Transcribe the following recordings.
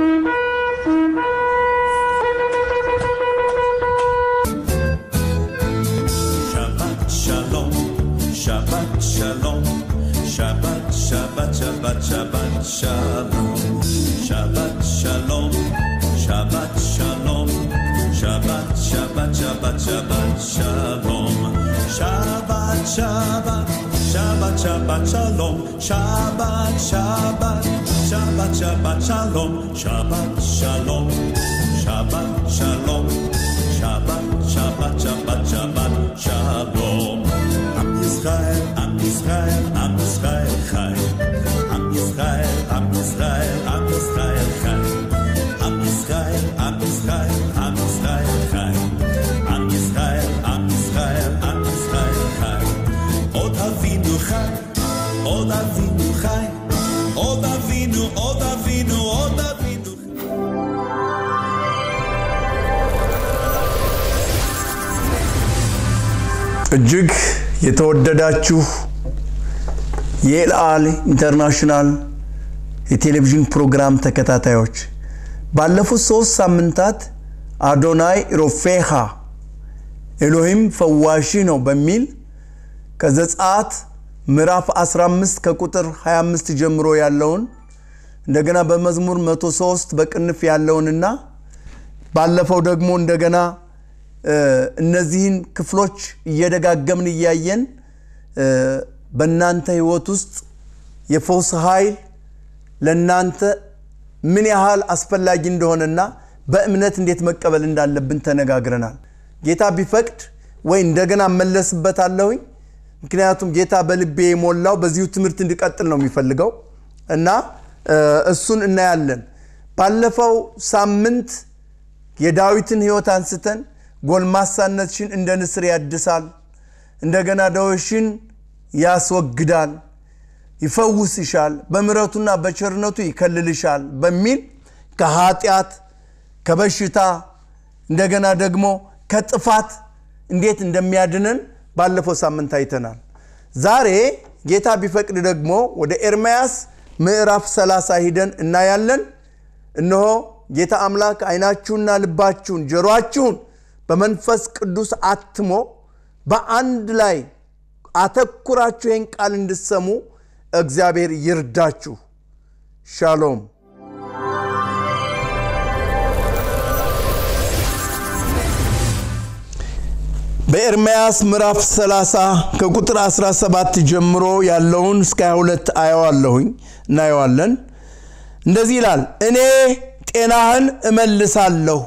Shabbat Shalom, Shabbat Shalom, Shabbat Shabbat Shabbat Shabbat Shalom, Shabbat Shalom, Shabbat Shalom, Shabbat Shabbat Shabbat Shabbat Shalom, Shabbat Shabbat Shabbat Shabbat Shalom, Shabbat Shabbat. Shabbat, Shabbat, Shalom, Shabbat, Shalom, Shabbat, Shalom, Shabbat, Shabbat, Shabbat, Shabbat, Shalom. Am Yisrael, Am Yisrael, Am Yisrael, Chai. Am Yisrael, Am Yisrael, Am Yisrael, Chai. Am Yisrael, Am Yisrael, Am Yisrael, Chai. Am Yisrael, Am Yisrael, Am Yisrael, Chai. Od Avinu Chai, Od Avinu Chai, Od እጅግ የተወደዳችሁ የኤልአል ኢንተርናሽናል የቴሌቪዥን ፕሮግራም ተከታታዮች ባለፉት ሶስት ሳምንታት አዶናይ ሮፌሃ ኤሎሂም ፈዋሺ ነው በሚል ከዘጸአት ምዕራፍ 15 ከቁጥር 25 ጀምሮ ያለውን እንደገና በመዝሙር 103 በቅንፍ ያለውንና ባለፈው ደግሞ እንደገና እነዚህን ክፍሎች እየደጋገምን እያየን በእናንተ ህይወት ውስጥ የፈውስ ኃይል ለእናንተ ምን ያህል አስፈላጊ እንደሆነና በእምነት እንዴት መቀበል እንዳለብን ተነጋግረናል። ጌታ ቢፈቅድ ወይ እንደገና እመለስበታለሁኝ። ምክንያቱም ጌታ በልቤ የሞላው በዚሁ ትምህርት እንዲቀጥል ነው የሚፈልገው እና እሱን እናያለን። ባለፈው ሳምንት የዳዊትን ህይወት አንስተን ጎልማሳነትሽን እንደ ንስር ያድሳል፣ እንደገና ደዌሽን ያስወግዳል፣ ይፈውስሻል፣ በምረቱና በቸርነቱ ይከልልሻል በሚል ከኃጢአት ከበሽታ እንደገና ደግሞ ከጥፋት እንዴት እንደሚያድነን ባለፈው ሳምንት አይተናል። ዛሬ ጌታ ቢፈቅድ ደግሞ ወደ ኤርማያስ ምዕራፍ 30 ሂደን እናያለን። እነሆ ጌታ አምላክ አይናችሁና ልባችሁን ጀሯችሁን በመንፈስ ቅዱስ አትሞ በአንድ ላይ አተኩራችሁ ይህን ቃል እንድሰሙ እግዚአብሔር ይርዳችሁ። ሻሎም። በኤርምያስ ምዕራፍ 30 ከቁጥር 17 ጀምሮ ያለውን እስከ 22 አየዋለሁኝ እናየዋለን። እንደዚህ ይላል፣ እኔ ጤናህን እመልሳለሁ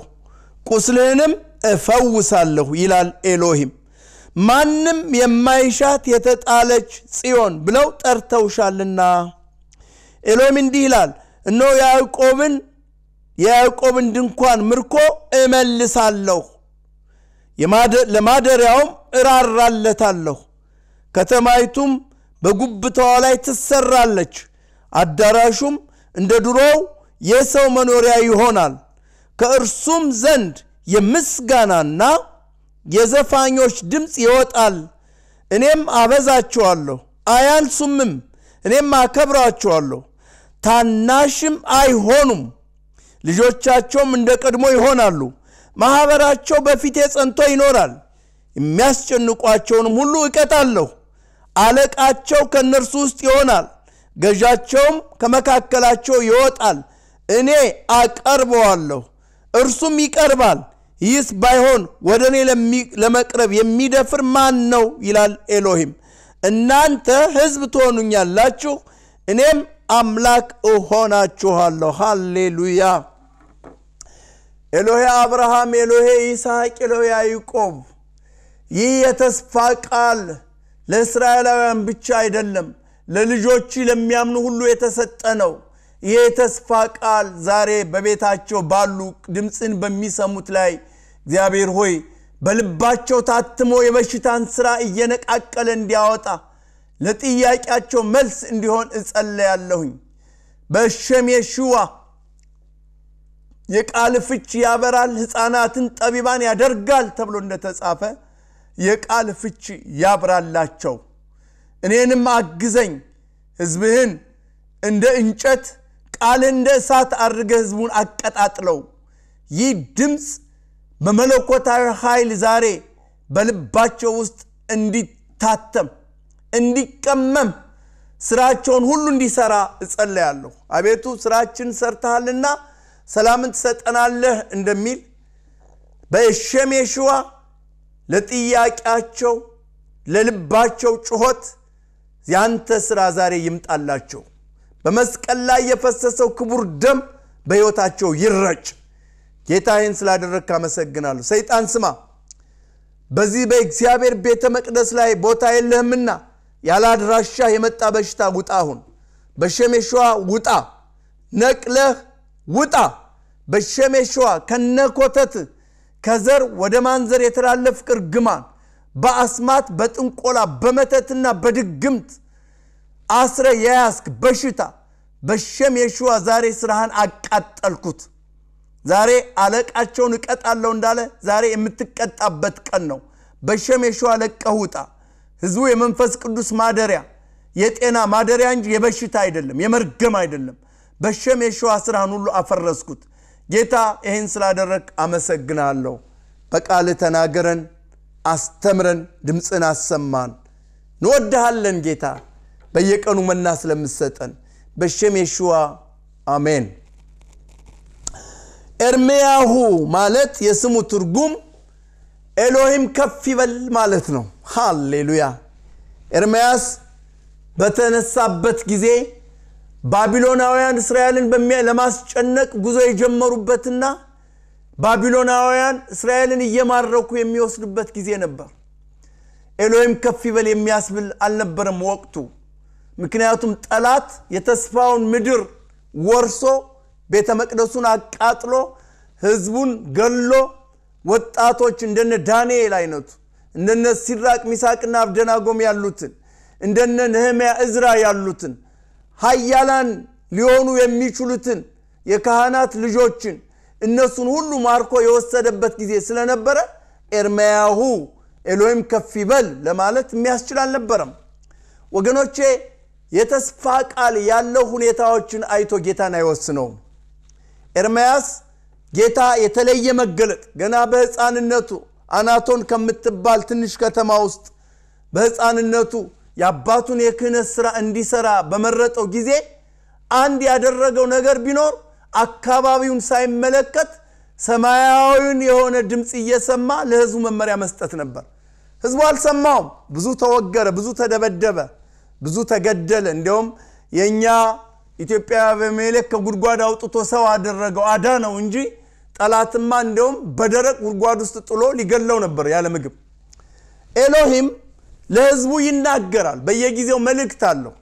ቁስልህንም እፈውሳለሁ ይላል ኤሎሂም ማንም የማይሻት የተጣለች ጽዮን ብለው ጠርተውሻልና ኤሎሂም እንዲህ ይላል እኖ ያዕቆብን የያዕቆብን ድንኳን ምርኮ እመልሳለሁ ለማደሪያውም እራራለታለሁ ከተማይቱም በጉብታዋ ላይ ትሰራለች አዳራሹም እንደ ድሮው የሰው መኖሪያ ይሆናል ከእርሱም ዘንድ የምስጋናና የዘፋኞች ድምፅ ይወጣል። እኔም አበዛችኋለሁ አያንሱምም፣ እኔም አከብራችኋለሁ። ታናሽም አይሆኑም፣ ልጆቻቸውም እንደ ቀድሞ ይሆናሉ። ማኅበራቸው በፊቴ ጸንቶ ይኖራል። የሚያስጨንቋቸውንም ሁሉ እቀጣለሁ። አለቃቸው ከእነርሱ ውስጥ ይሆናል፣ ገዣቸውም ከመካከላቸው ይወጣል። እኔ አቀርበዋለሁ፣ እርሱም ይቀርባል። ይህስ ባይሆን ወደ እኔ ለመቅረብ የሚደፍር ማን ነው? ይላል ኤሎሂም። እናንተ ህዝብ ትሆኑኛላችሁ፣ እኔም አምላክ እሆናችኋለሁ። ሃሌሉያ። ኤሎሄ አብርሃም፣ ኤሎሄ ይስሐቅ፣ ኤሎሄ ያዕቆብ። ይህ የተስፋ ቃል ለእስራኤላውያን ብቻ አይደለም፣ ለልጆች ለሚያምኑ ሁሉ የተሰጠ ነው። ይህ የተስፋ ቃል ዛሬ በቤታቸው ባሉ ድምፅን በሚሰሙት ላይ እግዚአብሔር ሆይ በልባቸው ታትሞ የበሽታን ሥራ እየነቃቀለ እንዲያወጣ ለጥያቄያቸው መልስ እንዲሆን እጸለያለሁኝ። በሸም የሽዋ የቃል ፍች ያበራል፣ ሕፃናትን ጠቢባን ያደርጋል ተብሎ እንደተጻፈ የቃል ፍች ያብራላቸው። እኔንም አግዘኝ። ሕዝብህን እንደ እንጨት ቃል እንደ እሳት አድርገ ሕዝቡን አቀጣጥለው። ይህ ድምፅ በመለኮታዊ ኃይል ዛሬ በልባቸው ውስጥ እንዲታተም እንዲቀመም ስራቸውን ሁሉ እንዲሰራ እጸለያለሁ። አቤቱ ስራችን ሰርተሃልና ሰላምን ትሰጠናለህ እንደሚል በሸሜሽዋ ለጥያቄያቸው ለልባቸው ጩኸት ያንተ ስራ ዛሬ ይምጣላቸው። በመስቀል ላይ የፈሰሰው ክቡር ደም በሕይወታቸው ይረጭ። ጌታ ይህን ስላደረግክ አመሰግናለሁ። ሰይጣን ስማ፣ በዚህ በእግዚአብሔር ቤተ መቅደስ ላይ ቦታ የለህምና ያለ አድራሻ የመጣ በሽታ ውጣ፣ አሁን በሸሜሸዋ ውጣ፣ ነቅለህ ውጣ። በሸሜሸዋ ከነኮተት ከዘር ወደ ማንዘር የተላለፍክ ቅርግማን በአስማት በጥንቆላ በመተትና በድግምት አስረ የያስክ በሽታ በሸሜሸዋ ዛሬ ስራህን አቃጠልኩት። ዛሬ አለቃቸውን እቀጣለሁ እንዳለ ዛሬ የምትቀጣበት ቀን ነው። በሸሜሾ ለቀህ ውጣ። ህዝቡ የመንፈስ ቅዱስ ማደሪያ የጤና ማደሪያ እንጂ የበሽታ አይደለም፣ የመርገም አይደለም። በሸሜሾ ስራህን ሁሉ አፈረስኩት። ጌታ ይህን ስላደረግ አመሰግናለሁ። በቃል ተናገረን፣ አስተምረን፣ ድምፅን አሰማን። እንወድሃለን ጌታ በየቀኑ መና ስለምሰጠን በሸም የሽዋ አሜን። ኤርሜያሁ ማለት የስሙ ትርጉም ኤሎሂም ከፍ ይበል ማለት ነው። ሃሌሉያ። ኤርምያስ በተነሳበት ጊዜ ባቢሎናውያን እስራኤልን ለማስጨነቅ ጉዞ የጀመሩበትና ባቢሎናውያን እስራኤልን እየማረኩ የሚወስዱበት ጊዜ ነበር። ኤሎሂም ከፍ ይበል የሚያስብል አልነበረም ወቅቱ። ምክንያቱም ጠላት የተስፋውን ምድር ወርሶ ቤተ መቅደሱን አቃጥሎ ህዝቡን ገሎ ወጣቶች እንደነ ዳንኤል አይነቱ እንደነ ሲራቅ ሚሳቅና አብደናጎም ያሉትን እንደነ ነህሚያ እዝራ ያሉትን ሀያላን ሊሆኑ የሚችሉትን የካህናት ልጆችን እነሱን ሁሉ ማርኮ የወሰደበት ጊዜ ስለነበረ ኤርምያሁ ኤሎይም ከፍ ይበል ለማለት የሚያስችል አልነበረም ወገኖቼ የተስፋ ቃል ያለው ሁኔታዎችን አይቶ ጌታን አይወስነውም ኤርምያስ ጌታ የተለየ መገለጥ ገና በሕፃንነቱ አናቶን ከምትባል ትንሽ ከተማ ውስጥ በሕፃንነቱ የአባቱን የክህነት ሥራ እንዲሠራ በመረጠው ጊዜ አንድ ያደረገው ነገር ቢኖር አካባቢውን ሳይመለከት ሰማያዊውን የሆነ ድምፅ እየሰማ ለሕዝቡ መመሪያ መስጠት ነበር። ሕዝቡ አልሰማውም። ብዙ ተወገረ፣ ብዙ ተደበደበ፣ ብዙ ተገደለ። እንዲያውም የእኛ ኢትዮጵያ በሜሌክ ከጉድጓድ አውጥቶ ሰው አደረገው አዳ ነው እንጂ ጠላትማ እንደውም በደረቅ ጉድጓድ ውስጥ ጥሎ ሊገለው ነበር ያለ ምግብ። ኤሎሂም ለህዝቡ ይናገራል። በየጊዜው መልእክት አለው።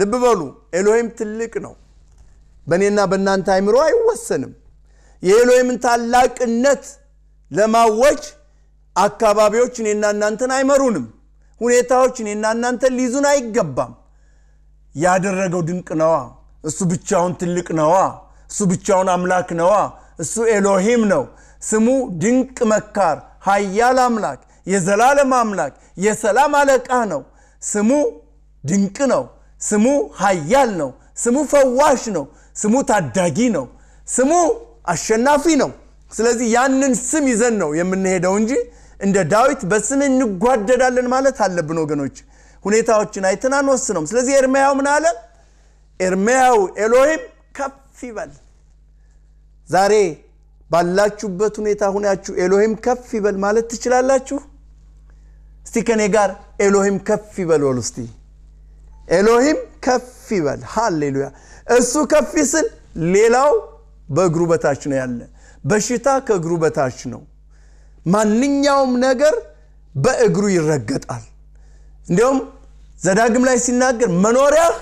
ልብ በሉ፣ ኤሎሂም ትልቅ ነው። በእኔና በእናንተ አይምሮ አይወሰንም። የኤሎሂምን ታላቅነት ለማወጅ አካባቢዎች እኔና እናንተን አይመሩንም። ሁኔታዎች እኔና እናንተን ሊይዙን አይገባም። ያደረገው ድንቅ ነዋ። እሱ ብቻውን ትልቅ ነዋ። እሱ ብቻውን አምላክ ነዋ። እሱ ኤሎሂም ነው። ስሙ ድንቅ መካር፣ ሀያል አምላክ፣ የዘላለም አምላክ፣ የሰላም አለቃ ነው። ስሙ ድንቅ ነው። ስሙ ሀያል ነው። ስሙ ፈዋሽ ነው። ስሙ ታዳጊ ነው። ስሙ አሸናፊ ነው። ስለዚህ ያንን ስም ይዘን ነው የምንሄደው እንጂ እንደ ዳዊት በስም እንጓደዳለን ማለት አለብን ወገኖች። ሁኔታዎችን አይተን አንወስነውም። ስለዚህ ኤርሚያው ምን አለ? ኤርሚያው ኤሎሂም ከፍ ይበል። ዛሬ ባላችሁበት ሁኔታ ሁናችሁ ኤሎሂም ከፍ ይበል ማለት ትችላላችሁ? እስቲ ከኔ ጋር ኤሎሂም ከፍ ይበል ወሉ። እስቲ ኤሎሂም ከፍ ይበል። ሃሌሉያ! እሱ ከፍ ስል ሌላው በእግሩ በታች ነው ያለ። በሽታ ከእግሩ በታች ነው። ማንኛውም ነገር በእግሩ ይረገጣል። እንዲሁም ዘዳግም ላይ ሲናገር መኖሪያህ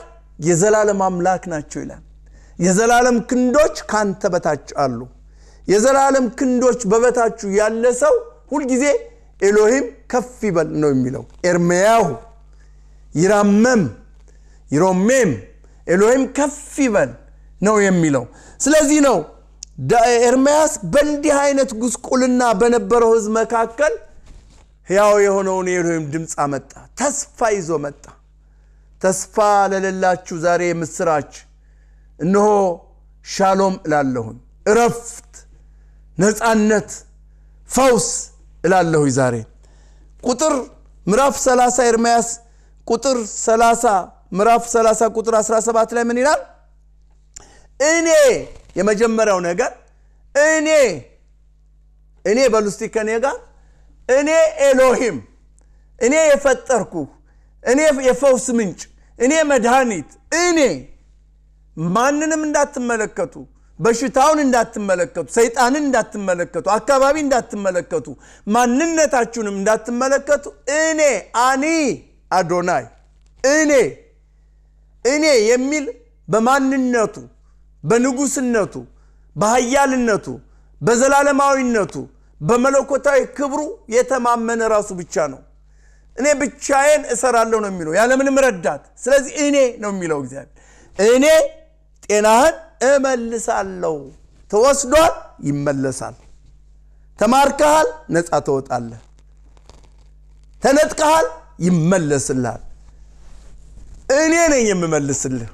የዘላለም አምላክ ናቸው ይላል የዘላለም ክንዶች ካንተ በታች አሉ የዘላለም ክንዶች በበታችሁ ያለ ሰው ሁልጊዜ ኤሎሂም ከፍ ይበል ነው የሚለው ኤርሜያሁ ይራመም ይሮሜም ኤሎሂም ከፍ ይበል ነው የሚለው ስለዚህ ነው ኤርሜያስ በእንዲህ አይነት ጉስቁልና በነበረው ህዝብ መካከል ሕያው የሆነውን የኤልሆይም ድምፅ አመጣ። ተስፋ ይዞ መጣ። ተስፋ ለሌላችሁ ዛሬ ምስራች፣ እነሆ ሻሎም እላለሁኝ፣ እረፍት፣ ነፃነት፣ ፈውስ እላለሁኝ። ዛሬ ቁጥር ምዕራፍ 30 ኤርምያስ ቁጥር 30 ምዕራፍ 30 ቁጥር 17 ላይ ምን ይላል? እኔ የመጀመሪያው ነገር እኔ እኔ በሉ ከኔ ጋር እኔ ኤሎሂም እኔ የፈጠርኩ እኔ የፈውስ ምንጭ እኔ መድኃኒት እኔ ማንንም እንዳትመለከቱ በሽታውን እንዳትመለከቱ ሰይጣንን እንዳትመለከቱ አካባቢ እንዳትመለከቱ ማንነታችሁንም እንዳትመለከቱ እኔ አኒ አዶናይ እኔ እኔ የሚል በማንነቱ በንጉስነቱ በሀያልነቱ በዘላለማዊነቱ በመለኮታዊ ክብሩ የተማመነ ራሱ ብቻ ነው። እኔ ብቻዬን እሰራለሁ ነው የሚለው ያለምንም ረዳት። ስለዚህ እኔ ነው የሚለው እግዚአብሔር። እኔ ጤናህን እመልሳለሁ፣ ተወስዷል፣ ይመለሳል። ተማርከሃል፣ ነፃ ተወጣለ ተነጥቀሃል፣ ይመለስልሃል። እኔ ነኝ የምመልስልህ።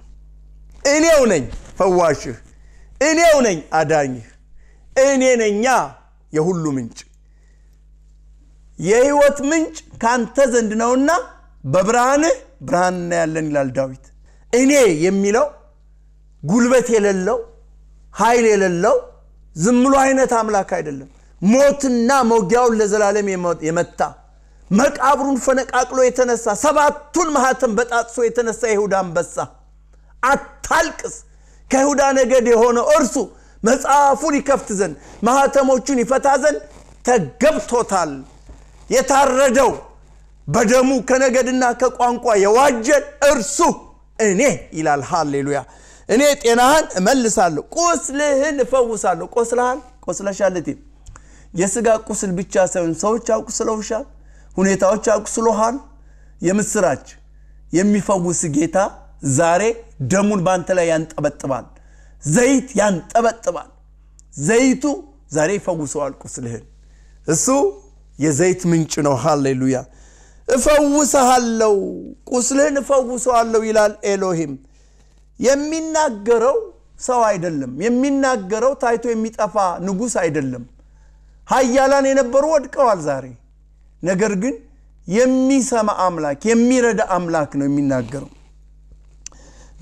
እኔው ነኝ ፈዋሽህ። እኔው ነኝ አዳኝህ። እኔ ነኛ የሁሉ ምንጭ የህይወት ምንጭ ካንተ ዘንድ ነውና በብርሃንህ ብርሃን እናያለን ይላል ዳዊት እኔ የሚለው ጉልበት የሌለው ኃይል የሌለው ዝምሎ አይነት አምላክ አይደለም ሞትና ሞጊያውን ለዘላለም የመታ መቃብሩን ፈነቃቅሎ የተነሳ ሰባቱን ማህተም በጣጥሶ የተነሳ ይሁዳ አንበሳ አታልቅስ ከይሁዳ ነገድ የሆነ እርሱ መጽሐፉን ይከፍት ዘንድ ማህተሞቹን ይፈታ ዘንድ ተገብቶታል የታረደው በደሙ ከነገድና ከቋንቋ የዋጀን እርሱ እኔ ይላል ሃሌሉያ እኔ ጤናህን እመልሳለሁ ቁስልህን እፈውሳለሁ ቆስልሃል ቆስለሻል የስጋ ቁስል ብቻ ሳይሆን ሰዎች አቁስለውሻል ሁኔታዎች አቁስሎሃል የምስራች የሚፈውስ ጌታ ዛሬ ደሙን በአንተ ላይ ያንጠበጥባል ዘይት ያንጠበጥባል። ዘይቱ ዛሬ ይፈውሰዋል ቁስልህን። እሱ የዘይት ምንጭ ነው። ሃሌሉያ። እፈውሰሃለው፣ ቁስልህን እፈውሰዋለሁ ይላል ኤሎሂም። የሚናገረው ሰው አይደለም። የሚናገረው ታይቶ የሚጠፋ ንጉሥ አይደለም። ሀያላን የነበሩ ወድቀዋል ዛሬ። ነገር ግን የሚሰማ አምላክ የሚረዳ አምላክ ነው የሚናገረው።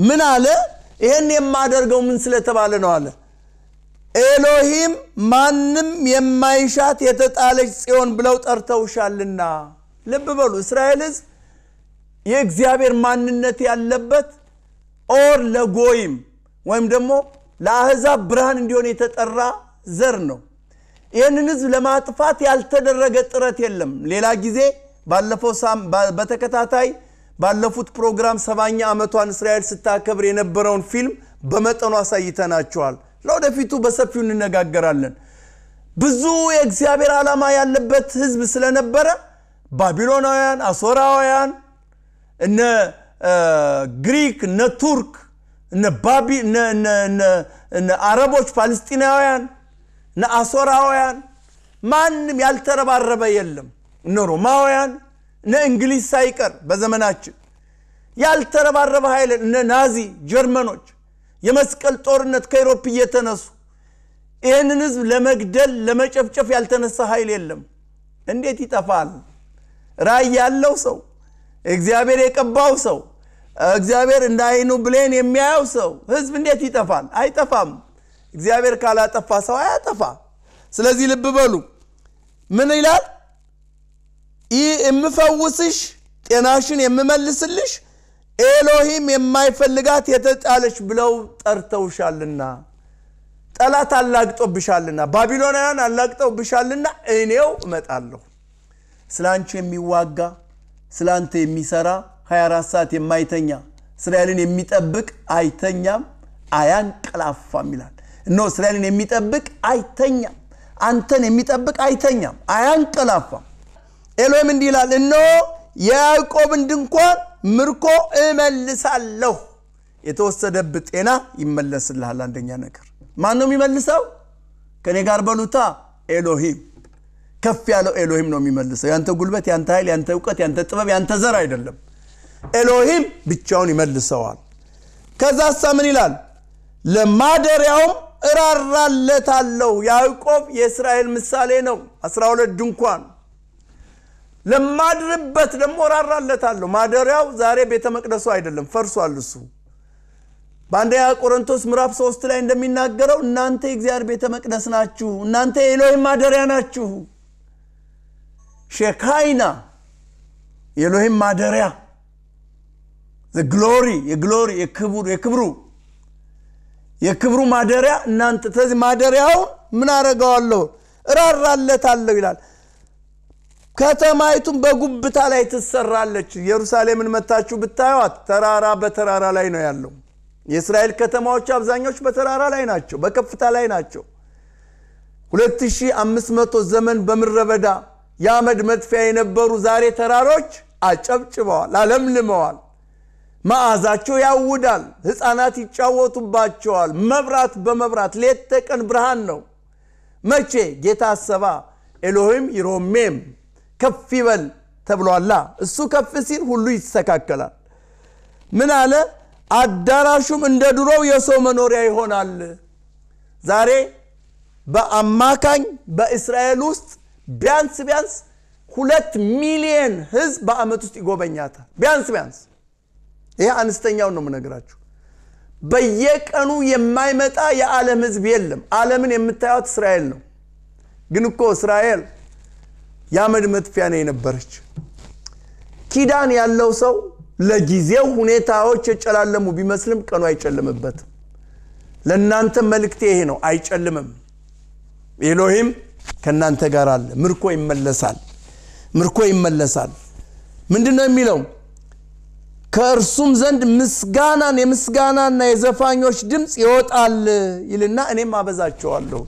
ምን አለ? ይህን የማደርገው ምን ስለተባለ ነው አለ ኤሎሂም ማንም የማይሻት የተጣለች ጽዮን ብለው ጠርተውሻልና ልብ በሉ እስራኤል ህዝብ የእግዚአብሔር ማንነት ያለበት ኦር ለጎይም ወይም ደግሞ ለአህዛብ ብርሃን እንዲሆን የተጠራ ዘር ነው ይህንን ህዝብ ለማጥፋት ያልተደረገ ጥረት የለም ሌላ ጊዜ ባለፈው በተከታታይ ባለፉት ፕሮግራም ሰባኛ ዓመቷን እስራኤል ስታከብር የነበረውን ፊልም በመጠኑ አሳይተናቸዋል። ለወደፊቱ በሰፊው እንነጋገራለን። ብዙ የእግዚአብሔር ዓላማ ያለበት ህዝብ ስለነበረ ባቢሎናውያን፣ አሶራውያን፣ እነ ግሪክ፣ እነ ቱርክ፣ እነ አረቦች፣ ፓለስጢናውያን፣ እነ አሶራውያን ማንም ያልተረባረበ የለም። እነ ሮማውያን እነ እንግሊዝ ሳይቀር በዘመናችን ያልተረባረበ ኃይል እነ ናዚ ጀርመኖች የመስቀል ጦርነት ከኢሮፕ እየተነሱ ይህንን ህዝብ ለመግደል ለመጨፍጨፍ ያልተነሳ ኃይል የለም። እንዴት ይጠፋል? ራይ ያለው ሰው፣ እግዚአብሔር የቀባው ሰው፣ እግዚአብሔር እንደ አይኑ ብሌን የሚያየው ሰው ህዝብ እንዴት ይጠፋል? አይጠፋም። እግዚአብሔር ካላጠፋ ሰው አያጠፋ። ስለዚህ ልብ በሉ ምን ይላል? ይህ የምፈውስሽ ጤናሽን የምመልስልሽ ኤሎሂም የማይፈልጋት የተጣለች ብለው ጠርተውሻልና ጠላት አላግጦብሻልና ባቢሎናውያን አላግጠውብሻልና እኔው እመጣለሁ ስለ አንቺ የሚዋጋ ስለ አንተ የሚሰራ 24 ሰዓት የማይተኛ እስራኤልን የሚጠብቅ አይተኛም አያንቀላፋም ይላል እነሆ እስራኤልን የሚጠብቅ አይተኛም አንተን የሚጠብቅ አይተኛም አያንቀላፋም ኤሎም እንዲህ ይላል፣ እኖ የያዕቆብን ድንኳን ምርኮ እመልሳለሁ፣ የተወሰደብህ ጤና ይመለስልሃል። አንደኛ ነገር ማን ነው የሚመልሰው? ከኔ ጋር በሉታ ኤሎሂም ከፍ ያለው ኤሎሂም ነው የሚመልሰው። ያንተ ጉልበት፣ ያንተ ኃይል፣ ያንተ እውቀት፣ ያንተ ጥበብ፣ ያንተ ዘር አይደለም። ኤሎሂም ብቻውን ይመልሰዋል። ከዛ ሳ ምን ይላል? ለማደሪያውም እራራለታለሁ። ያዕቆብ የእስራኤል ምሳሌ ነው። 12 ድንኳን ለማድርበት ደግሞ ራራለታለሁ። ማደሪያው ዛሬ ቤተ መቅደሱ አይደለም፣ ፈርሷል። እሱ በአንደኛ ቆሮንቶስ ምዕራፍ ሶስት ላይ እንደሚናገረው እናንተ የእግዚአብሔር ቤተ መቅደስ ናችሁ፣ እናንተ የኤሎሄም ማደሪያ ናችሁ። ሼካይና የኤሎሄም ማደሪያ ግሎሪ የግሎሪ የክብሩ የክብሩ የክብሩ ማደሪያ እናንተ። ስለዚህ ማደሪያውን ምን አረገዋለሁ? እራራለታለሁ ይላል። ከተማይቱም በጉብታ ላይ ትሰራለች ኢየሩሳሌምን መታችሁ ብታዩት ተራራ በተራራ ላይ ነው ያለው የእስራኤል ከተማዎች አብዛኞች በተራራ ላይ ናቸው በከፍታ ላይ ናቸው 2500 ዘመን በምረበዳ የአመድ መጥፊያ የነበሩ ዛሬ ተራሮች አጨብጭበዋል አለምልመዋል መዓዛቸው ያውዳል ህፃናት ይጫወቱባቸዋል መብራት በመብራት ሌት ተቀን ብርሃን ነው መቼ ጌታ አሰባ ኤሎሂም ይሮሜም ከፍ ይበል ተብሏላ። እሱ ከፍ ሲል ሁሉ ይስተካከላል። ምን አለ? አዳራሹም እንደ ድሮው የሰው መኖሪያ ይሆናል። ዛሬ በአማካኝ በእስራኤል ውስጥ ቢያንስ ቢያንስ ሁለት ሚሊየን ህዝብ በአመት ውስጥ ይጎበኛታል። ቢያንስ ቢያንስ ይሄ አነስተኛውን ነው ምነግራችሁ በየቀኑ የማይመጣ የዓለም ህዝብ የለም። አለምን የምታዩት እስራኤል ነው። ግን እኮ እስራኤል የአመድ መጥፊያ ነው የነበረች። ኪዳን ያለው ሰው ለጊዜው ሁኔታዎች የጨላለሙ ቢመስልም ቀኑ አይጨልምበትም። ለእናንተ መልእክቴ ይሄ ነው፣ አይጨልምም። ኤሎሂም ከእናንተ ጋር አለ። ምርኮ ይመለሳል፣ ምርኮ ይመለሳል። ምንድን ነው የሚለው? ከእርሱም ዘንድ ምስጋናን የምስጋናና የዘፋኞች ድምፅ ይወጣል ይልና እኔም አበዛቸዋለሁ።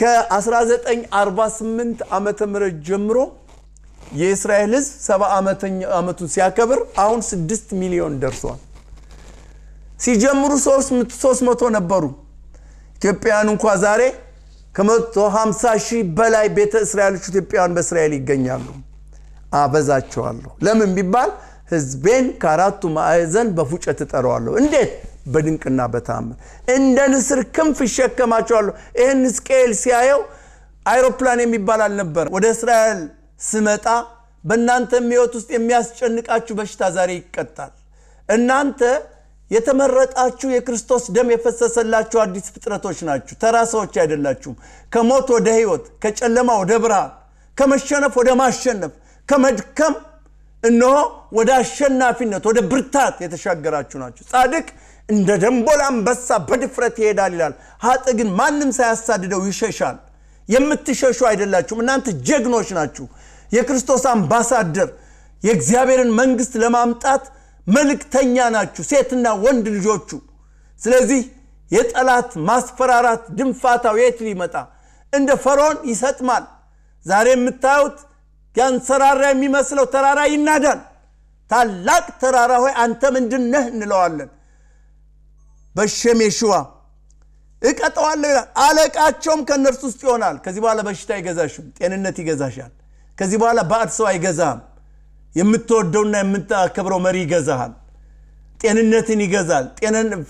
ከ1948 ዓመተ ምህረት ጀምሮ የእስራኤል ህዝብ 70 ዓመቱን ሲያከብር አሁን 6 ሚሊዮን ደርሷል ሲጀምሩ 300 ነበሩ ኢትዮጵያውያን እንኳ ዛሬ ከ150 ሺህ በላይ ቤተ እስራኤሎች ኢትዮጵያውያን በእስራኤል ይገኛሉ አበዛቸዋለሁ ለምን ቢባል ህዝቤን ከአራቱ ማዕዘን በፉጨት እጠረዋለሁ እንዴት በድንቅና በታምር እንደ ንስር ክንፍ ይሸከማቸዋሉ ይህን ሕዝቅኤል ሲያየው አይሮፕላን የሚባል አልነበር ወደ እስራኤል ስመጣ በእናንተ ህይወት ውስጥ የሚያስጨንቃችሁ በሽታ ዛሬ ይቀጣል። እናንተ የተመረጣችሁ የክርስቶስ ደም የፈሰሰላችሁ አዲስ ፍጥረቶች ናችሁ። ተራ ሰዎች አይደላችሁም። ከሞት ወደ ህይወት ከጨለማ ወደ ብርሃን፣ ከመሸነፍ ወደ ማሸነፍ፣ ከመድከም እነሆ ወደ አሸናፊነት፣ ወደ ብርታት የተሻገራችሁ ናችሁ። ጻድቅ እንደ ደንቦል አንበሳ በድፍረት ይሄዳል ይላል። ሀጥ ግን ማንም ሳያሳድደው ይሸሻል። የምትሸሹ አይደላችሁም፣ እናንተ ጀግኖች ናችሁ። የክርስቶስ አምባሳደር፣ የእግዚአብሔርን መንግስት ለማምጣት መልእክተኛ ናችሁ፣ ሴትና ወንድ ልጆቹ። ስለዚህ የጠላት ማስፈራራት፣ ድንፋታው የት ሊመጣ እንደ ፈርዖን ይሰጥማል። ዛሬ የምታዩት ያንሰራራ የሚመስለው ተራራ ይናዳል። ታላቅ ተራራ ሆይ አንተ ምንድነህ እንለዋለን። በሸም የሽዋ እቀጠዋለሁ ይላል። አለቃቸውም ከእነርሱ ውስጥ ይሆናል። ከዚህ በኋላ በሽታ አይገዛሽም፣ ጤንነት ይገዛሻል። ከዚህ በኋላ ባዕድ ሰው አይገዛም የምትወደውና የምታከብረው መሪ ይገዛሃል። ጤንነትን ይገዛል።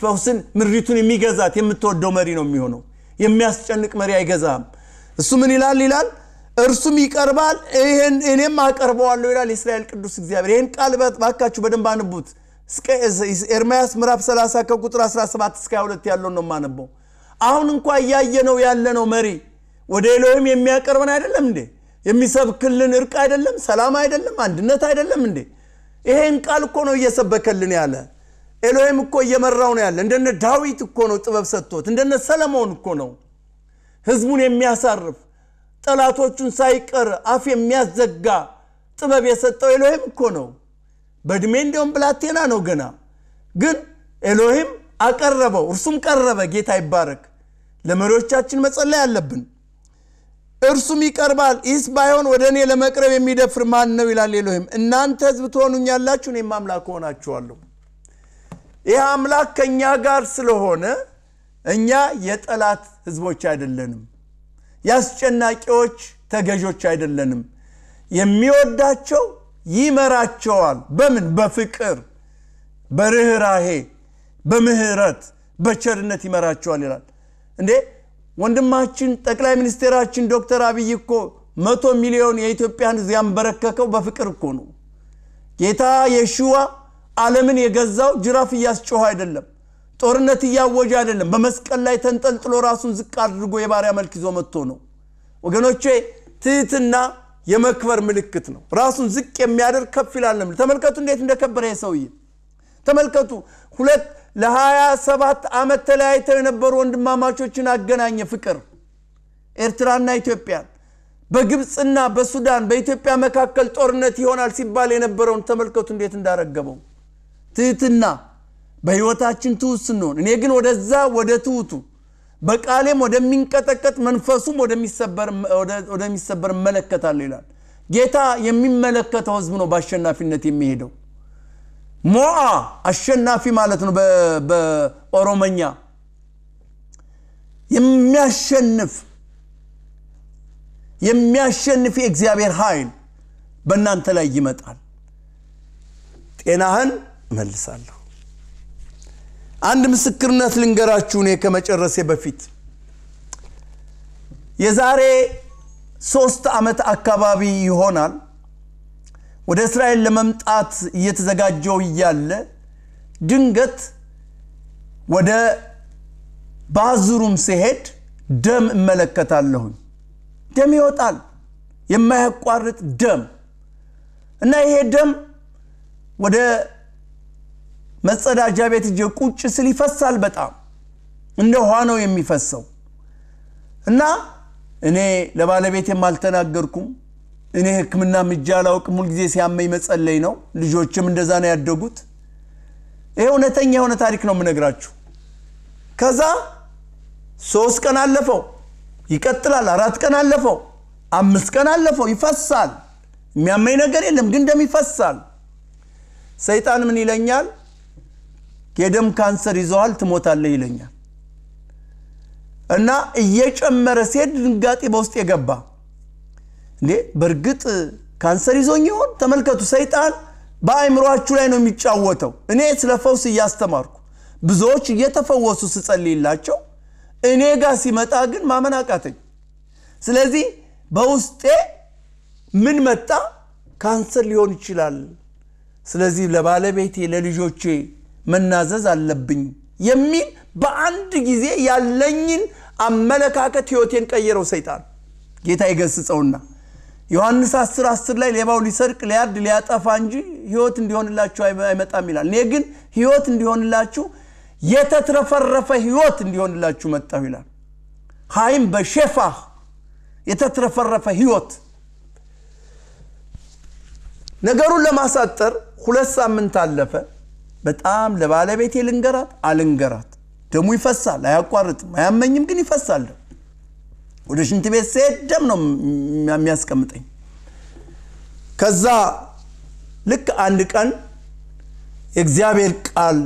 ፈውስን፣ ምሪቱን የሚገዛት የምትወደው መሪ ነው የሚሆነው። የሚያስጨንቅ መሪ አይገዛም። እሱ ምን ይላል ይላል እርሱም ይቀርባል፣ ይሄን እኔም አቀርበዋለሁ ይላል የእስራኤል ቅዱስ እግዚአብሔር። ይህን ቃል ባካችሁ በደንብ አንቡት። ኤርምያስ ምዕራፍ 30 ከቁጥር 17 እስከ 22 ያለው ነው ማነበው አሁን እንኳ እያየ ነው ያለ ነው መሪ ወደ ኤሎሄም የሚያቀርበን አይደለም እንዴ የሚሰብክልን እርቅ አይደለም ሰላም አይደለም አንድነት አይደለም እንዴ ይሄን ቃል እኮ ነው እየሰበከልን ያለ ኤሎሄም እኮ እየመራው ነው ያለ እንደነ ዳዊት እኮ ነው ጥበብ ሰጥቶት እንደነ ሰለሞን እኮ ነው ህዝቡን የሚያሳርፍ ጠላቶቹን ሳይቀር አፍ የሚያዘጋ ጥበብ የሰጠው ኤሎሄም እኮ ነው በእድሜ እንዲሁም ብላቴና ነው ገና። ግን ኤሎሂም አቀረበው፣ እርሱም ቀረበ። ጌታ ይባረክ። ለመሪዎቻችን መጸለይ አለብን። እርሱም ይቀርባል። ይህስ ባይሆን ወደ እኔ ለመቅረብ የሚደፍር ማን ነው? ይላል ኤሎሂም። እናንተ ህዝብ ትሆኑኛላችሁ፣ እኔም አምላክ ሆናችኋለሁ ይህ አምላክ ከእኛ ጋር ስለሆነ እኛ የጠላት ህዝቦች አይደለንም። የአስጨናቂዎች ተገዦች አይደለንም። የሚወዳቸው ይመራቸዋል። በምን? በፍቅር፣ በርኅራሄ፣ በምህረት፣ በቸርነት ይመራቸዋል ይላል። እንዴ ወንድማችን ጠቅላይ ሚኒስቴራችን ዶክተር አብይ እኮ መቶ ሚሊዮን የኢትዮጵያን ሕዝብ ያንበረከከው በፍቅር እኮ ነው። ጌታ የሽዋ ዓለምን የገዛው ጅራፍ እያስጮኸ አይደለም፣ ጦርነት እያወጀ አይደለም። በመስቀል ላይ ተንጠልጥሎ ራሱን ዝቅ አድርጎ የባሪያ መልክ ይዞ መጥቶ ነው። ወገኖቼ ትህትና የመክበር ምልክት ነው። ራሱን ዝቅ የሚያደርግ ከፍ ይላል። ተመልከቱ እንዴት እንደከበረ ይሄ ሰውዬ ተመልከቱ። ሁለት ለሀያ ሰባት ዓመት ተለያይተው የነበሩ ወንድማማቾችን አገናኘ ፍቅር ኤርትራና ኢትዮጵያን በግብፅና በሱዳን በኢትዮጵያ መካከል ጦርነት ይሆናል ሲባል የነበረውን ተመልከቱ እንዴት እንዳረገበው። ትህትና በህይወታችን ትውስ ስንሆን እኔ ግን ወደዛ ወደ ትውቱ በቃሌም ወደሚንቀጠቀጥ መንፈሱም ወደሚሰበር እመለከታለሁ ይላል ጌታ የሚመለከተው ህዝብ ነው በአሸናፊነት የሚሄደው ሞአ አሸናፊ ማለት ነው በኦሮመኛ የሚያሸንፍ የሚያሸንፍ የእግዚአብሔር ኃይል በእናንተ ላይ ይመጣል ጤናህን እመልሳለሁ አንድ ምስክርነት ልንገራችሁ እኔ ከመጨረሴ በፊት የዛሬ ሶስት ዓመት አካባቢ ይሆናል ወደ እስራኤል ለመምጣት እየተዘጋጀው እያለ ድንገት ወደ ባዙሩም ሲሄድ ደም እመለከታለሁኝ ደም ይወጣል የማያቋርጥ ደም እና ይሄ ደም ወደ መጸዳጃ ቤት እጅ ቁጭ ስል ይፈሳል። በጣም እንደ ውሃ ነው የሚፈሰው እና እኔ ለባለቤት አልተናገርኩም። እኔ ህክምና ምጃ አላውቅም። ሁልጊዜ ሲያመኝ መጸለይ ነው። ልጆችም እንደዛ ነው ያደጉት። ይሄ እውነተኛ የሆነ ታሪክ ነው የምነግራችሁ። ከዛ ሶስት ቀን አለፈው፣ ይቀጥላል። አራት ቀን አለፈው፣ አምስት ቀን አለፈው፣ ይፈሳል። የሚያመኝ ነገር የለም ግን ደም ይፈሳል። ሰይጣን ምን ይለኛል? የደም ካንሰር ይዘዋል ትሞታለህ ይለኛል እና እየጨመረ ሴት ድንጋጤ በውስጥ የገባ እንዴ በእርግጥ ካንሰር ይዞኝ ይሆን ተመልከቱ ሰይጣን በአይምሯችሁ ላይ ነው የሚጫወተው እኔ ስለ ፈውስ እያስተማርኩ ብዙዎች እየተፈወሱ ስጸልይላቸው እኔ ጋር ሲመጣ ግን ማመን አቃተኝ ስለዚህ በውስጤ ምን መጣ ካንሰር ሊሆን ይችላል ስለዚህ ለባለቤቴ ለልጆቼ መናዘዝ አለብኝ የሚል በአንድ ጊዜ ያለኝን አመለካከት ህይወቴን ቀየረው ሰይጣን ጌታ ይገስጸውና ዮሐንስ 10 10 ላይ ሌባው ሊሰርቅ ሊያርድ ሊያጠፋ እንጂ ህይወት እንዲሆንላችሁ አይመጣም ይላል እኔ ግን ህይወት እንዲሆንላችሁ የተትረፈረፈ ህይወት እንዲሆንላችሁ መጣሁ ይላል ሀይም በሼፋ የተትረፈረፈ ህይወት ነገሩን ለማሳጠር ሁለት ሳምንት አለፈ በጣም ለባለቤቴ ልንገራት አልንገራት፣ ደሙ ይፈሳል፣ አያቋርጥም፣ አያመኝም፣ ግን ይፈሳል። ወደ ሽንት ቤት ሴት ደም ነው የሚያስቀምጠኝ። ከዛ ልክ አንድ ቀን የእግዚአብሔር ቃል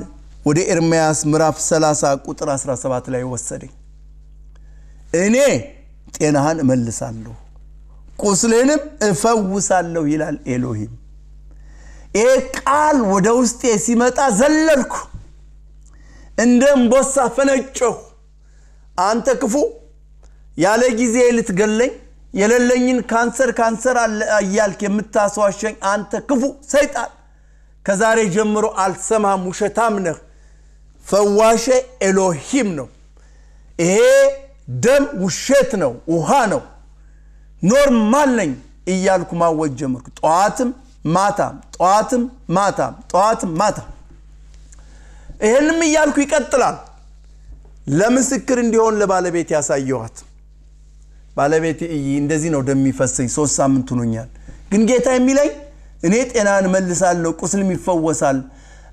ወደ ኤርምያስ ምዕራፍ 30 ቁጥር 17 ላይ ወሰደኝ። እኔ ጤናህን እመልሳለሁ ቁስልህንም እፈውሳለሁ ይላል ኤሎሂም። ይህ ቃል ወደ ውስጤ ሲመጣ ዘለልኩ፣ እንደ እምቦሳ ፈነጨሁ። አንተ ክፉ ያለ ጊዜ ልትገለኝ የሌለኝን ካንሰር ካንሰር እያልክ የምታስዋሸኝ አንተ ክፉ ሰይጣን፣ ከዛሬ ጀምሮ አልሰማም፣ ውሸታም ነህ። ፈዋሼ ኤሎሂም ነው። ይሄ ደም ውሸት ነው፣ ውሃ ነው። ኖርማል ነኝ እያልኩ ማወጅ ጀመርኩ ጠዋትም ማታ ጠዋትም ማታም ጠዋትም ማታ ይህንም እያልኩ ይቀጥላል ለምስክር እንዲሆን ለባለቤት ያሳየኋት ባለቤት እይ እንደዚህ ነው ደሚፈሰኝ ሶስት ሳምንት ሆኖኛል ግን ጌታ የሚለኝ እኔ ጤናን መልሳለሁ ቁስልም ይፈወሳል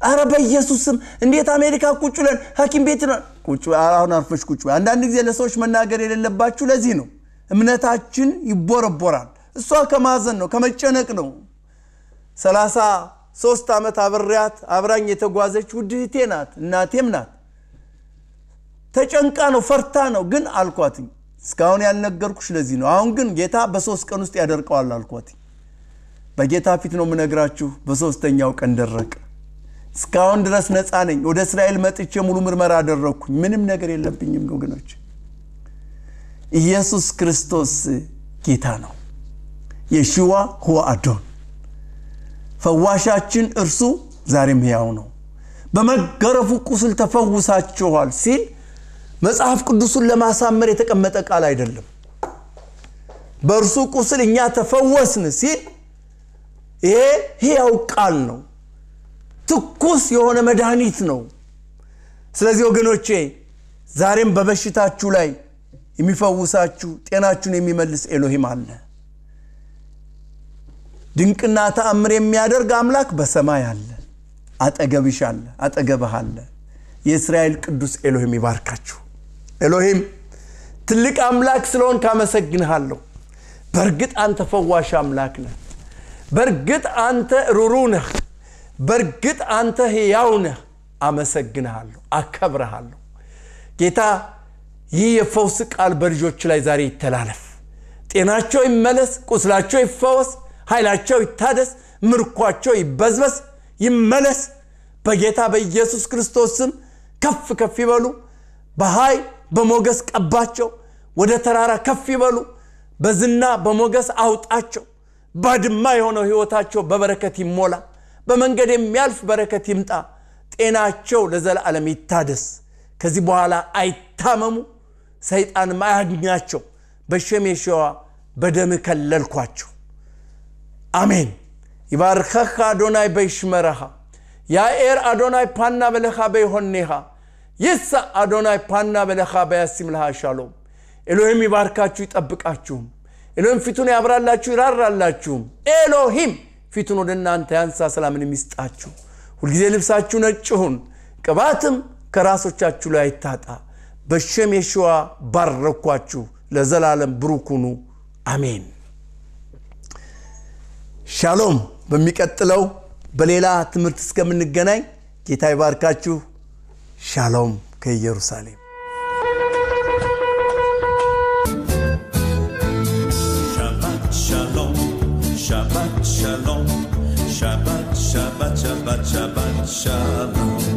አረ በኢየሱስም እንዴት አሜሪካ ቁጭ ለን ሀኪም ቤት ቁጭ አሁን አርፈሽ ቁጭ አንዳንድ ጊዜ ለሰዎች መናገር የሌለባችሁ ለዚህ ነው እምነታችን ይቦረቦራል እሷ ከማዘን ነው ከመጨነቅ ነው ሰላሳ ሶስት ዓመት አብሬያት አብራኝ የተጓዘች ውድህቴ ናት፣ እናቴም ናት። ተጨንቃ ነው ፈርታ ነው። ግን አልኳትኝ እስካሁን ያልነገርኩሽ ለዚህ ነው። አሁን ግን ጌታ በሶስት ቀን ውስጥ ያደርቀዋል አልኳትኝ። በጌታ ፊት ነው የምነግራችሁ፣ በሶስተኛው ቀን ደረቀ። እስካሁን ድረስ ነፃ ነኝ። ወደ እስራኤል መጥቼ ሙሉ ምርመራ አደረግኩኝ። ምንም ነገር የለብኝም ወገኖች። ኢየሱስ ክርስቶስ ጌታ ነው። የሺዋ ሁዋ አዶን ፈዋሻችን እርሱ ዛሬም ሕያው ነው፣ በመገረፉ ቁስል ተፈውሳችኋል ሲል መጽሐፍ ቅዱሱን ለማሳመር የተቀመጠ ቃል አይደለም። በእርሱ ቁስል እኛ ተፈወስን ሲል ይሄ ሕያው ቃል ነው፣ ትኩስ የሆነ መድኃኒት ነው። ስለዚህ ወገኖቼ ዛሬም በበሽታችሁ ላይ የሚፈውሳችሁ ጤናችሁን የሚመልስ ኤሎሂም አለ። ድንቅና ተአምር የሚያደርግ አምላክ በሰማይ አለ፣ አጠገብሽ አለ፣ አጠገብህ አለ። የእስራኤል ቅዱስ ኤሎሂም ይባርካችሁ። ኤሎሂም ትልቅ አምላክ ስለሆን ካመሰግንሃለሁ። በእርግጥ አንተ ፈዋሽ አምላክ ነህ። በእርግጥ አንተ ሩሩ ነህ። በእርግጥ አንተ ሕያው ነህ። አመሰግንሃለሁ፣ አከብረሃለሁ። ጌታ ይህ የፈውስ ቃል በልጆች ላይ ዛሬ ይተላለፍ። ጤናቸው ይመለስ፣ ቁስላቸው ይፈወስ። ኃይላቸው ይታደስ፣ ምርኳቸው ይበዝበስ፣ ይመለስ። በጌታ በኢየሱስ ክርስቶስ ስም ከፍ ከፍ ይበሉ። በሀይ በሞገስ ቀባቸው። ወደ ተራራ ከፍ ይበሉ። በዝና በሞገስ አውጣቸው። ባድማ የሆነው ሕይወታቸው በበረከት ይሞላ። በመንገድ የሚያልፍ በረከት ይምጣ። ጤናቸው ለዘላለም ይታደስ። ከዚህ በኋላ አይታመሙ፣ ሰይጣንም አያግኛቸው። በሸሜሸዋ በደም ከለልኳቸው። አሜን። ይባርከኸ አዶናይ በይሽመረኻ ያኤር አዶናይ ፓና በለኻ በይሆኔኻ ይሳ አዶናይ ፓና በለኻ በያሲምልሃ ሻሎም። ኤሎሂም ይባርካችሁ ይጠብቃችሁም። ኤሎሂም ፊቱን ያብራላችሁ ይራራላችሁም። ኤሎሂም ፊቱን ወደ እናንተ ያንሳ ሰላምን ይስጣችሁ። ሁልጊዜ ልብሳችሁ ነጭ ሁን፣ ቅባትም ከራሶቻችሁ ላይ አይታጣ። በሸም የሸዋ ባረኳችሁ። ለዘላለም ብሩኩኑ አሜን። ሻሎም። በሚቀጥለው በሌላ ትምህርት እስከምንገናኝ ጌታ ይባርካችሁ። ሻሎም ከኢየሩሳሌም Shabbat shalom, Shabbat Shabbat Shabbat Shabbat shalom.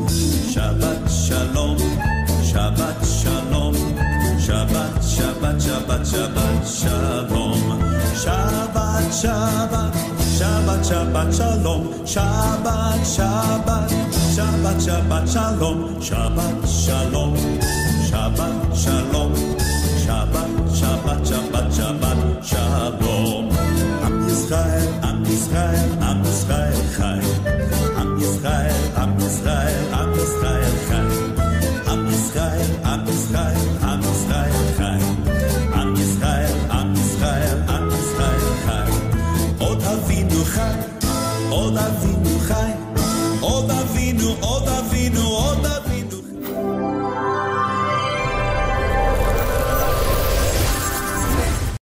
Shabbat Shalom, Shabbat Shabbat, Shabbat Shabbat Shalom, Shabbat Shalom, Shabbat Shalom, Shabbat Shabbat Shabbat Shabbat Shalom. Am Yisrael, Am Yisrael.